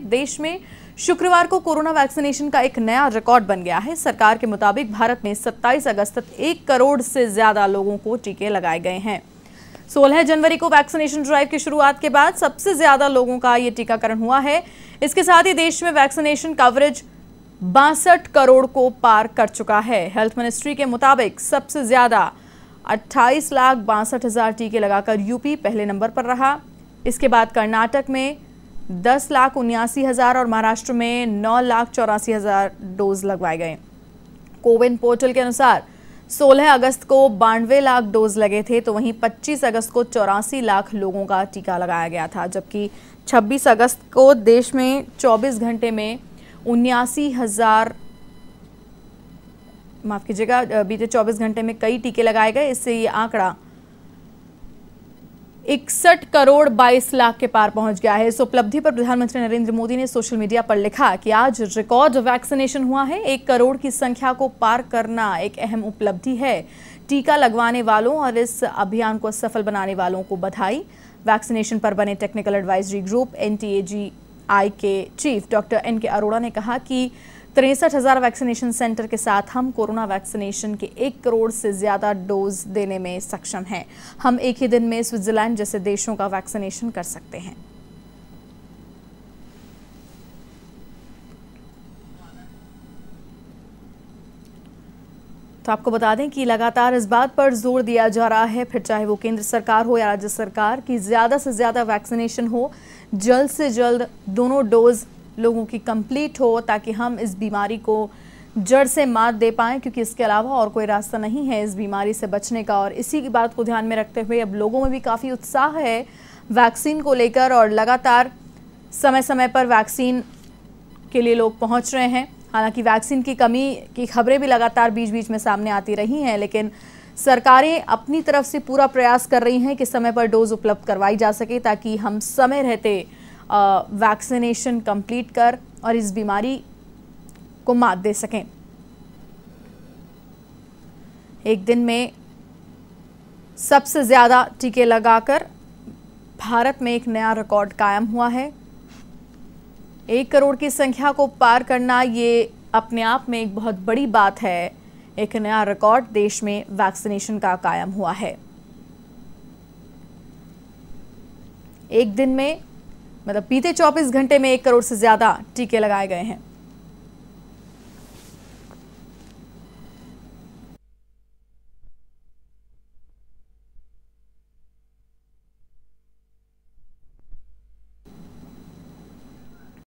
देश में शुक्रवार को कोरोना वैक्सीनेशन का एक नया रिकॉर्ड बन गया है सरकार के मुताबिक भारत में 27 अगस्त तक एक करोड़ से ज्यादा लोगों को टीके लगाए गए हैं 16 जनवरी को वैक्सीनेशन ड्राइव की शुरुआत के बाद सबसे ज्यादा लोगों का ये टीकाकरण हुआ है इसके साथ ही देश में वैक्सीनेशन कवरेज बासठ करोड़ को पार कर चुका है हेल्थ मिनिस्ट्री के मुताबिक सबसे ज्यादा अट्ठाईस लाख बासठ हजार टीके लगाकर यूपी पहले नंबर पर रहा इसके बाद कर्नाटक में दस लाख उन्यासी हज़ार और महाराष्ट्र में नौ लाख चौरासी हज़ार डोज लगवाए गए कोविन पोर्टल के अनुसार 16 अगस्त को बानवे लाख डोज लगे थे तो वहीं 25 अगस्त को चौरासी लाख लोगों का टीका लगाया गया था जबकि 26 अगस्त को देश में 24 घंटे में उन्यासी हज़ार माफ़ कीजिएगा बीते 24 घंटे में कई टीके लगाए गए इससे ये आंकड़ा इकसठ करोड़ बाईस लाख के पार पहुंच गया है इस उपलब्धि पर प्रधानमंत्री नरेंद्र मोदी ने सोशल मीडिया पर लिखा कि आज रिकॉर्ड वैक्सीनेशन हुआ है एक करोड़ की संख्या को पार करना एक अहम उपलब्धि है टीका लगवाने वालों और इस अभियान को सफल बनाने वालों को बधाई वैक्सीनेशन पर बने technical advisory group N I के चीफ डॉक्टर एन के अरोड़ा ने कहा कि तिरसठ हज़ार वैक्सीनेशन सेंटर के साथ हम कोरोना वैक्सीनेशन के एक करोड़ से ज़्यादा डोज देने में सक्षम हैं हम एक ही दिन में स्विट्ज़रलैंड जैसे देशों का वैक्सीनेशन कर सकते हैं तो आपको बता दें कि लगातार इस बात पर जोर दिया जा रहा है फिर चाहे वो केंद्र सरकार हो या राज्य सरकार की ज़्यादा से ज़्यादा वैक्सीनेशन हो जल्द से जल्द दोनों डोज लोगों की कंप्लीट हो ताकि हम इस बीमारी को जड़ से मात दे पाएँ क्योंकि इसके अलावा और कोई रास्ता नहीं है इस बीमारी से बचने का और इसी की बात को ध्यान में रखते हुए अब लोगों में भी काफ़ी उत्साह है वैक्सीन को लेकर और लगातार समय समय पर वैक्सीन के लिए लोग पहुंच रहे हैं हालांकि वैक्सीन की कमी की खबरें भी लगातार बीच बीच में सामने आती रही हैं लेकिन सरकारें अपनी तरफ से पूरा प्रयास कर रही हैं कि समय पर डोज उपलब्ध करवाई जा सके ताकि हम समय रहते वैक्सीनेशन कंप्लीट कर और इस बीमारी को मात दे सकें एक दिन में सबसे ज़्यादा टीके लगाकर भारत में एक नया रिकॉर्ड कायम हुआ है एक करोड़ की संख्या को पार करना ये अपने आप में एक बहुत बड़ी बात है एक नया रिकॉर्ड देश में वैक्सीनेशन का कायम हुआ है एक दिन में मतलब बीते 24 घंटे में एक करोड़ से ज्यादा टीके लगाए गए हैं